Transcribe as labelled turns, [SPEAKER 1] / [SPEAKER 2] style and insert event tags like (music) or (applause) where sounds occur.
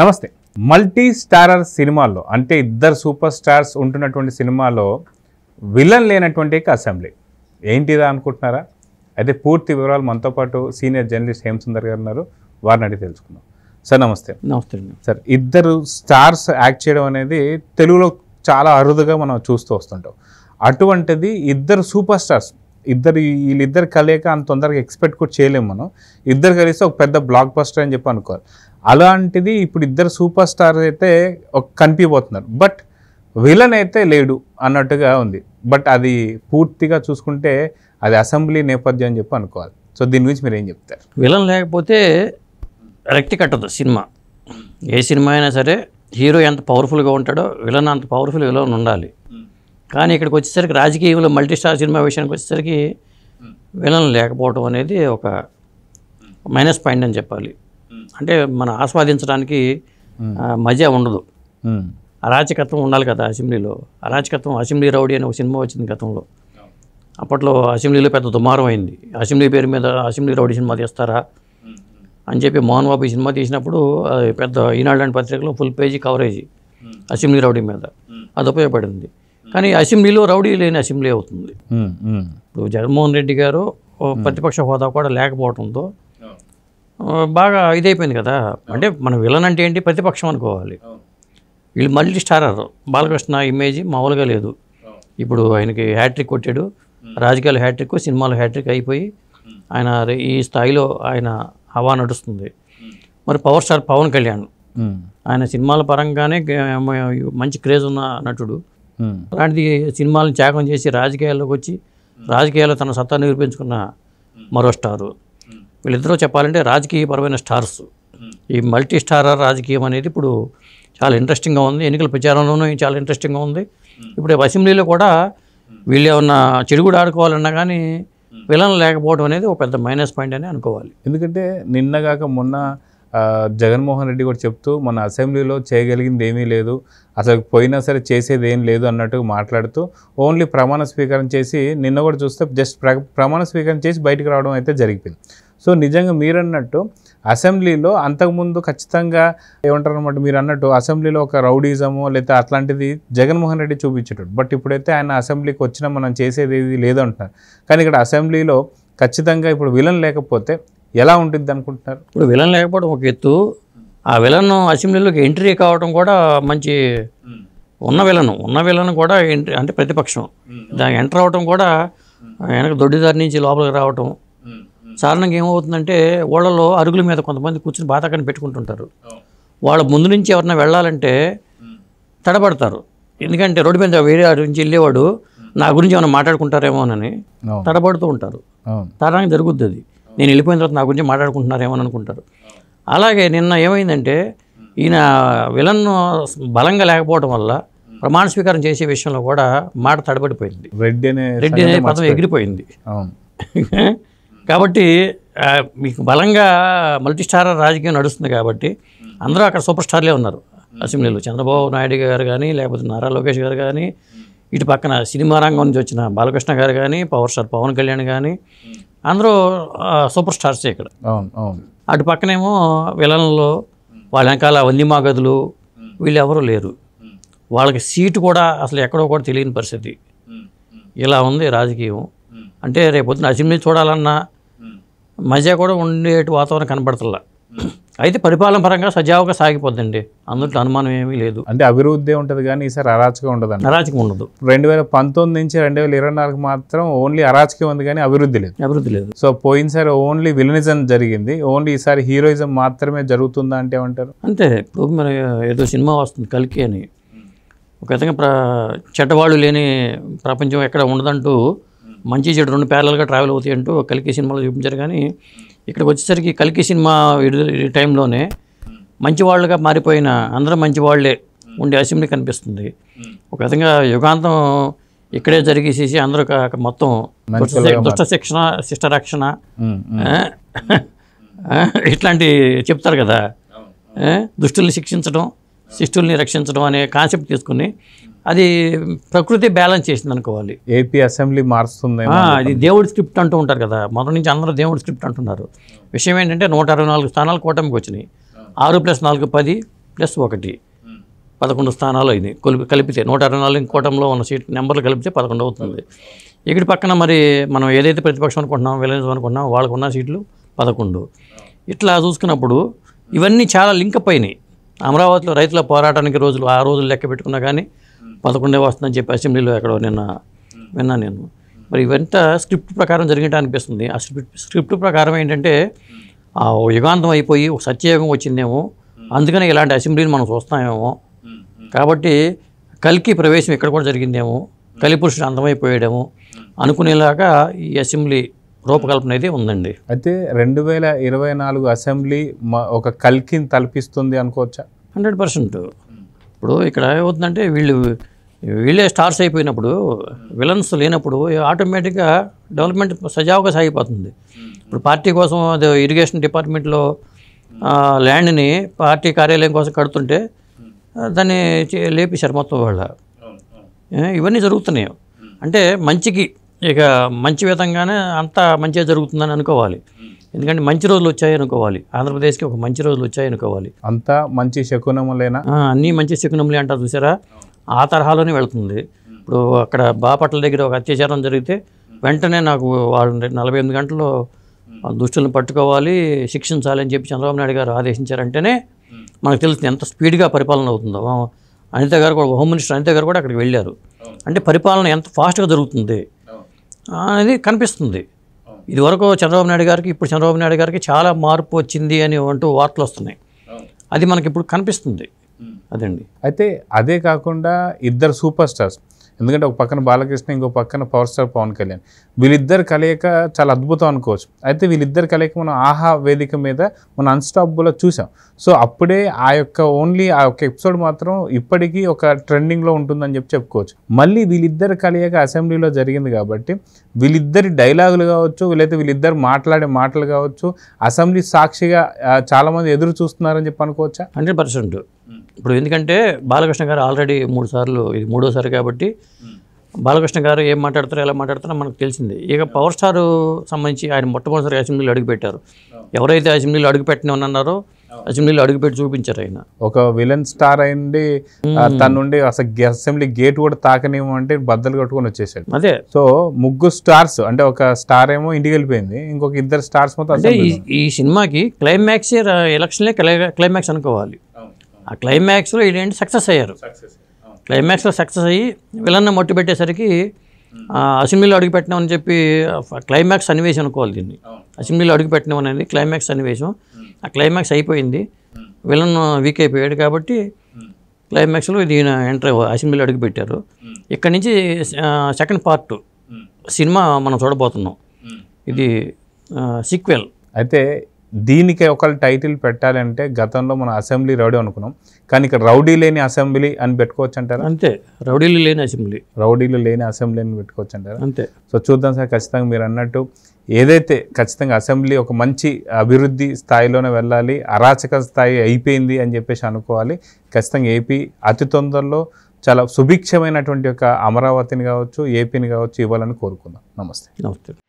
[SPEAKER 1] నమస్తే multi starrer సినిమాల్లో అంటే ఇద్దరు సూపర్ స్టార్స్ ఉంటున్నటువంటి సినిమాలో విలన్ లేనటువంటి అసెంబ్లీ ఏంటిదా అనుకుంటున్నారా అయితే పూర్తి వివరాలు మనతో పాటు సీనియర్ జర్నలిస్ట్ హేమసుందర్ గారు ఉన్నారు వారిని అడిగి తెలుసుకుందాం సార్ నమస్తే నమస్తే సార్ ఇద్దరు స్టార్స్ యాక్ట్ చేయడం అనేది తెలుగులో చాలా అరుదుగా మనం చూస్తూ వస్తుంటాం అటువంటిది ఇద్దరు సూపర్ స్టార్స్ ఇద్దరు వీళ్ళిద్దరు కలియక అంత తొందరగా ఎక్స్పెక్ట్ కూడా చేయలేము మనం ఇద్దరు కలిసి ఒక పెద్ద బ్లాక్ బస్టర్ అని చెప్పి అనుకోవాలి అలాంటిది ఇప్పుడు ఇద్దరు సూపర్ స్టార్ అయితే కనిపిపోతున్నారు బట్ విలన్ అయితే లేడు అన్నట్టుగా ఉంది బట్ అది పూర్తిగా చూసుకుంటే అది అసెంబ్లీ నేపథ్యం అని చెప్పి అనుకోవాలి సో దీని గురించి మీరు ఏం చెప్తారు
[SPEAKER 2] విలన్ లేకపోతే రెక్టి కట్టదు సినిమా ఏ సినిమా అయినా సరే హీరో ఎంత పవర్ఫుల్గా ఉంటాడో విలన్ అంత పవర్ఫుల్ విలన్ ఉండాలి కానీ ఇక్కడికి వచ్చేసరికి రాజకీయంలో మల్టీస్టార్ సినిమా విషయానికి వచ్చేసరికి విలన్ లేకపోవడం అనేది ఒక మైనస్ పాయింట్ అని చెప్పాలి అంటే మనం ఆస్వాదించడానికి మజా ఉండదు అరాచకత్వం ఉండాలి కదా అసెంబ్లీలో అరాచకత్వం అసెంబ్లీ రౌడీ అనే ఒక సినిమా వచ్చింది గతంలో అప్పట్లో అసెంబ్లీలో పెద్ద దుమారం అయింది అసెంబ్లీ పేరు మీద అసెంబ్లీ రౌడీ సినిమా తీస్తారా అని చెప్పి మోహన్ బాబు సినిమా తీసినప్పుడు పెద్ద ఈనాడు లాంటి పత్రికలో full page coverage assembly rowdy మీద అది ఉపయోగపడింది కానీ అసెంబ్లీలో రౌడీ లేని అసెంబ్లీ అవుతుంది ఇప్పుడు జగన్మోహన్ రెడ్డి గారు ప్రతిపక్ష హోదా కూడా లేకపోవడంతో బాగా ఇదైపోయింది కదా అంటే మనం విలన్ అంటే ఏంటి ప్రతిపక్షం అనుకోవాలి వీళ్ళు స్టార్ స్టారర్ బాలకృష్ణ ఇమేజ్ మామూలుగా లేదు ఇప్పుడు ఆయనకి హ్యాట్రిక్ కొట్టాడు రాజకీయాలు హ్యాట్రిక్ సినిమాలు హ్యాట్రిక్ అయిపోయి ఆయన ఈ స్థాయిలో ఆయన హవా నడుస్తుంది మరి పవర్ స్టార్ పవన్ కళ్యాణ్ ఆయన సినిమాల పరంగానే మంచి క్రేజ్ ఉన్న నటుడు అలాంటిది సినిమాలను త్యాగం చేసి రాజకీయాల్లోకి వచ్చి రాజకీయాల్లో తన సత్తా నిరూపించుకున్న మరో స్టారు వీళ్ళిద్దరూ చెప్పాలంటే రాజకీయపరమైన స్టార్స్ ఈ మల్టీ స్టార్ రాజకీయం అనేది ఇప్పుడు చాలా ఇంట్రెస్టింగ్గా ఉంది ఎన్నికల ప్రచారంలోనూ చాలా ఇంట్రెస్టింగ్గా ఉంది ఇప్పుడు అసెంబ్లీలో కూడా వీళ్ళు ఏమన్నా చెడుగుడు ఆడుకోవాలన్నా కానీ విలన్ లేకపోవడం అనేది ఒక పెద్ద
[SPEAKER 1] మైనస్ పాయింట్ అని అనుకోవాలి ఎందుకంటే నిన్నగాక మొన్న జగన్మోహన్ రెడ్డి కూడా చెప్తూ మన అసెంబ్లీలో చేయగలిగింది ఏమీ లేదు అసలు పోయినా సరే చేసేది ఏం లేదు అన్నట్టు మాట్లాడుతూ ఓన్లీ ప్రమాణ స్వీకారం చేసి నిన్న కూడా చూస్తే జస్ట్ ప్రమాణ స్వీకారం చేసి బయటకు రావడం అయితే జరిగిపోయింది సో నిజంగా మీరన్నట్టు అసెంబ్లీలో అంతకుముందు ఖచ్చితంగా ఏమంటారు అనమాట మీరు అన్నట్టు అసెంబ్లీలో ఒక రౌడీజము లేకపోతే అట్లాంటిది జగన్మోహన్ రెడ్డి చూపించేటట్టు బట్ ఇప్పుడైతే ఆయన అసెంబ్లీకి వచ్చినా మనం చేసేది ఏది లేదంటున్నారు కానీ ఇక్కడ అసెంబ్లీలో ఖచ్చితంగా ఇప్పుడు విలన్ లేకపోతే ఎలా ఉంటుంది అనుకుంటున్నారు
[SPEAKER 2] ఇప్పుడు విలన్ లేకపోవడం ఒక ఎత్తు ఆ విలన్ అసెంబ్లీలోకి ఎంట్రీ కావడం కూడా మంచి ఉన్న విలను ఉన్న విలను కూడా ఎంట్రీ అంటే ప్రతిపక్షం దానికి ఎంటర్ అవడం కూడా వెనక దొడ్డిదారి నుంచి లోపలికి రావటం సాధారణంగా ఏమవుతుందంటే ఓళ్ళలో అరుగుల మీద కొంతమంది కూర్చుని బాతాకాన్ని పెట్టుకుంటుంటారు వాళ్ళ ముందు నుంచి ఎవరన్నా వెళ్ళాలంటే తడబడతారు ఎందుకంటే రోడ్డు మీద వేరే నుంచి వెళ్ళేవాడు నా గురించి ఏమైనా మాట్లాడుకుంటారేమోనని తడబడుతూ ఉంటారు తడానికి జరుగుద్ది అది నేను వెళ్ళిపోయిన తర్వాత నా గురించి మాట్లాడుకుంటున్నారేమో అని అనుకుంటారు అలాగే నిన్న ఏమైందంటే ఈయన విలన్ బలంగా లేకపోవడం వల్ల ప్రమాణ స్వీకారం చేసే విషయంలో కూడా మాట తడబడిపోయింది
[SPEAKER 1] రెడ్డి అనే రెడ్డి అనే పదం ఎగిరిపోయింది
[SPEAKER 2] (laughs) కాబట్టి మీకు బలంగా మల్టీస్టార్ రాజకీయం నడుస్తుంది కాబట్టి అందరూ అక్కడ సూపర్ స్టార్లే ఉన్నారు అసెంబ్లీలో చంద్రబాబు నాయుడు గారు కానీ లేకపోతే నారా లోకేష్ గారు కానీ ఇటు పక్కన సినిమా రంగం నుంచి వచ్చిన బాలకృష్ణ గారు కానీ పవర్ స్టార్ పవన్ కళ్యాణ్ కానీ అందరూ సూపర్ స్టార్సే ఇక్కడ అటు పక్కనేమో విలన్లో వాళ్ళ వెనకాల వందిమాగదులు వీళ్ళు ఎవరు లేరు వాళ్ళకి సీటు కూడా అసలు ఎక్కడో కూడా తెలియని పరిస్థితి ఇలా ఉంది రాజకీయం అంటే రేపొద్దున అసెంబ్లీ చూడాలన్నా మజా కూడా ఉండేటి వాతావరణం కనబడతలా అయితే పరిపాలన పరంగా సజావుగా సాగిపోద్దండి
[SPEAKER 1] అందులో అనుమానం ఏమీ లేదు అంటే అభివృద్ధి ఉంటుంది కానీ ఈసారి అరాచకం ఉండదు అరాచకం ఉండదు రెండు వేల పంతొమ్మిది నుంచి రెండు వేల ఇరవై నాలుగు మాత్రం ఓన్లీ అరాచకం ఉంది కానీ అభివృద్ధి లేదు అభివృద్ధి లేదు సో పోయినసారి ఓన్లీ విలనిజం జరిగింది ఓన్లీ ఈసారి హీరోయిజం మాత్రమే జరుగుతుందా అంటే ఏమంటారు
[SPEAKER 2] అంతే ఇప్పుడు మరి ఏదో సినిమా వస్తుంది కలికి అని ఒక విధంగా ప్ర చెడ్డవాళ్ళు లేని ప్రపంచం ఎక్కడ ఉండదంటూ మంచి చెడు రెండు ప్యారల్గా ట్రావెల్ అవుతాయి అంటూ కలికి సినిమాలో చూపించారు కానీ ఇక్కడికి వచ్చేసరికి కలికి సినిమా విడుదల టైంలోనే మంచివాళ్ళుగా మారిపోయిన అందరూ మంచివాళ్లే ఉండే అసెంబ్లీ కనిపిస్తుంది ఒక విధంగా యుగాంతం ఇక్కడే జరిగేసేసి అందరూ మొత్తం దుష్ట శిక్షణ శిష్ట రక్షణ ఇట్లాంటివి చెప్తారు కదా దుష్టుల్ని శిక్షించడం శిష్టుల్ని రక్షించడం అనే కాన్సెప్ట్ తీసుకుని అది ప్రకృతి బ్యాలెన్స్ చేసింది అనుకోవాలి ఏపీ అసెంబ్లీ మారుస్తుంది అది దేవుడి స్క్రిప్ట్ అంటూ ఉంటారు కదా మొదటి నుంచి అందరూ దేవుడి స్క్రిప్ట్ అంటున్నారు విషయం ఏంటంటే నూట అరవై నాలుగు స్థానాలు కూటమికి వచ్చినాయి ఆరు ప్లస్ నాలుగు పది ప్లస్ ఒకటి పదకొండు స్థానాలు అయింది కలిపి కలిపితే నూట అరవై నాలుగు కూటమిలో ఉన్న సీట్ నెంబర్లు కలిపితే పదకొండు అవుతుంది ఇక్కడి పక్కన మరి మనం ఏదైతే ప్రతిపక్షం అనుకుంటున్నాం విలేజ్ అనుకుంటున్నాం వాళ్ళకున్న సీట్లు పదకొండు ఇట్లా చూసుకున్నప్పుడు ఇవన్నీ చాలా లింక్ అయినాయి అమరావతిలో రైతుల పోరాటానికి రోజులు ఆ రోజులు లెక్క పెట్టుకున్నా కానీ పదకొండే వస్తుందని చెప్పి అసెంబ్లీలో ఎక్కడో నిన్న విన్నాను నేను మరి వెంట స్క్రిప్ట్ ప్రకారం జరిగినట్టు అనిపిస్తుంది ఆ స్క్రిప్ట్ స్క్రిప్ట్ ప్రకారం ఏంటంటే ఆ యుగాంతం అయిపోయి సత్యయుగం వచ్చిందేమో అందుకనే ఇలాంటి అసెంబ్లీని మనం చూస్తామేమో కాబట్టి కలికి ప్రవేశం ఇక్కడ కూడా జరిగిందేమో కలిపురుషుడు అందమైపోయాడేమో అనుకునేలాగా ఈ అసెంబ్లీ రూపకల్పన అయితే ఉందండి
[SPEAKER 1] అయితే రెండు వేల ఇరవై నాలుగు అసెంబ్లీ ఒక కల్కిని తలపిస్తుంది అనుకోవచ్చా హండ్రెడ్ పర్సెంట్
[SPEAKER 2] ఇప్పుడు ఇక్కడ ఏమవుతుందంటే వీళ్ళు వీళ్ళే స్టార్స్ అయిపోయినప్పుడు విలన్స్ లేనప్పుడు ఆటోమేటిక్గా డెవలప్మెంట్ సజావుగా సాగిపోతుంది ఇప్పుడు పార్టీ కోసం అదే ఇరిగేషన్ డిపార్ట్మెంట్లో ల్యాండ్ని పార్టీ కార్యాలయం కోసం కడుతుంటే దాన్ని లేపేశారు మొత్తం వాళ్ళ ఇవన్నీ జరుగుతున్నాయి అంటే మంచికి ఇక మంచి విధంగానే అంతా మంచిగా జరుగుతుందని అనుకోవాలి ఎందుకంటే మంచి రోజులు వచ్చాయి అనుకోవాలి ఆంధ్రప్రదేశ్కి ఒక మంచి రోజులు వచ్చాయి అనుకోవాలి అంతా మంచి శకునములేనా అన్నీ మంచి శకునములే అంటారు చూసారా ఆ తరహాలోనే వెళుతుంది ఇప్పుడు అక్కడ బాపట్ల దగ్గర ఒక అత్యాచారం జరిగితే వెంటనే నాకు వాళ్ళు నలభై ఎనిమిది గంటల్లో దుష్టులను పట్టుకోవాలి శిక్షించాలి అని చెప్పి చంద్రబాబు నాయుడు గారు ఆదేశించారంటేనే మనకు తెలుస్తుంది ఎంత స్పీడ్గా పరిపాలన అవుతుందో అనిత గారు కూడా హోమ్ మినిస్టర్ అనిత గారు కూడా అక్కడికి వెళ్ళారు అంటే పరిపాలన ఎంత ఫాస్ట్గా జరుగుతుంది అనేది కనిపిస్తుంది ఇదివరకు చంద్రబాబు నాయుడు గారికి ఇప్పుడు చంద్రబాబు నాయుడు గారికి చాలా మార్పు వచ్చింది అని అంటూ వార్తలు వస్తున్నాయి అది మనకి ఇప్పుడు కనిపిస్తుంది
[SPEAKER 1] అదండి అయితే అదే కాకుండా ఇద్దరు సూపర్ స్టార్స్ ఎందుకంటే ఒక పక్కన బాలకృష్ణ ఇంకో పక్కన పవర్ స్టార్ పవన్ కళ్యాణ్ వీళ్ళిద్దరు కలయిక చాలా అద్భుతం అనుకోవచ్చు అయితే వీళ్ళిద్దరు కలయిక మనం ఆహా వేదిక మీద మనం అన్స్టాపబుల్లో చూసాం సో అప్పుడే ఆ యొక్క ఓన్లీ ఆ యొక్క ఎపిసోడ్ మాత్రం ఇప్పటికీ ఒక ట్రెండింగ్లో ఉంటుందని చెప్పి చెప్పుకోవచ్చు మళ్ళీ వీళ్ళిద్దరు కలయిక అసెంబ్లీలో జరిగింది కాబట్టి వీళ్ళిద్దరి డైలాగులు కావచ్చు వీళ్ళైతే వీళ్ళిద్దరు మాట్లాడే మాటలు కావచ్చు అసెంబ్లీ సాక్షిగా చాలామంది ఎదురు చూస్తున్నారని చెప్పి అనుకోవచ్చా హండ్రెడ్ పర్సెంట్ ఇప్పుడు ఎందుకంటే బాలకృష్ణ గారు ఆల్రెడీ మూడు సార్లు ఇది మూడోసారి కాబట్టి
[SPEAKER 2] బాలకృష్ణ గారు ఏం మాట్లాడతారో ఎలా మాట్లాడతారో మనకు తెలిసింది ఇక పవర్ స్టార్ సంబంధించి ఆయన మొట్టమొదటిసారి అసెంబ్లీలో అడుగుపెట్టారు ఎవరైతే అసెంబ్లీలో అడుగుపెట్టినన్నారో అసెంబ్లీలో అడుగుపెట్టి చూపించారు ఆయన
[SPEAKER 1] ఒక విలన్ స్టార్ అయింది తన నుండి అసలు అసెంబ్లీ గేట్ కూడా అంటే బద్దలు కట్టుకొని వచ్చేసాడు అదే సో ముగ్గురు స్టార్స్ అంటే ఒక స్టార్ ఏమో ఇంటికి వెళ్ళిపోయింది ఇంకొక ఇద్దరు స్టార్స్ మొత్తం
[SPEAKER 2] ఈ సినిమాకి క్లైమాక్స్ ఎలక్షన్లే క్లైమాక్స్ అనుకోవాలి ఆ క్లైమాక్స్లో ఏంటంటే సక్సెస్ అయ్యారు క్లైమాక్స్లో సక్సెస్ అయ్యి విలన్ను మట్టు పెట్టేసరికి అసెంబ్లీలో అడుగుపెట్టినామని చెప్పి క్లైమాక్స్ సన్నివేశం అనుకోవాలి దీన్ని అసెంబ్లీలో అడుగుపెట్టినాం అనేది క్లైమాక్స్ సన్నివేశం ఆ క్లైమాక్స్ అయిపోయింది విలన్ వీక్ అయిపోయాడు కాబట్టి క్లైమాక్స్లో దీని ఎంటర్ అసెంబ్లీలో అడుగుపెట్టారు ఇక్కడ నుంచి
[SPEAKER 1] సెకండ్ పార్ట్ సినిమా మనం చూడబోతున్నాం ఇది సీక్వెల్ అయితే దీనికి ఒకళ్ళు టైటిల్ పెట్టాలంటే గతంలో మనం అసెంబ్లీ రౌడీ అనుకున్నాం కానీ ఇక్కడ రౌడీ లేని అసెంబ్లీ అని పెట్టుకోవచ్చు అంటారా అంతే రౌడీలు లేని అసెంబ్లీ రౌడీలు లేని అసెంబ్లీ అని పెట్టుకోవచ్చు అంటారా అంతే సో చూద్దాం సార్ ఖచ్చితంగా మీరు అన్నట్టు ఏదైతే ఖచ్చితంగా అసెంబ్లీ ఒక మంచి అభివృద్ధి స్థాయిలోనే వెళ్ళాలి అరాచక స్థాయి అయిపోయింది అని చెప్పేసి అనుకోవాలి ఖచ్చితంగా ఏపీ అతి తొందరలో చాలా సుభిక్షమైనటువంటి ఒక అమరావతిని కావచ్చు ఏపీని కావచ్చు ఇవ్వాలని కోరుకుందాం నమస్తే నమస్తే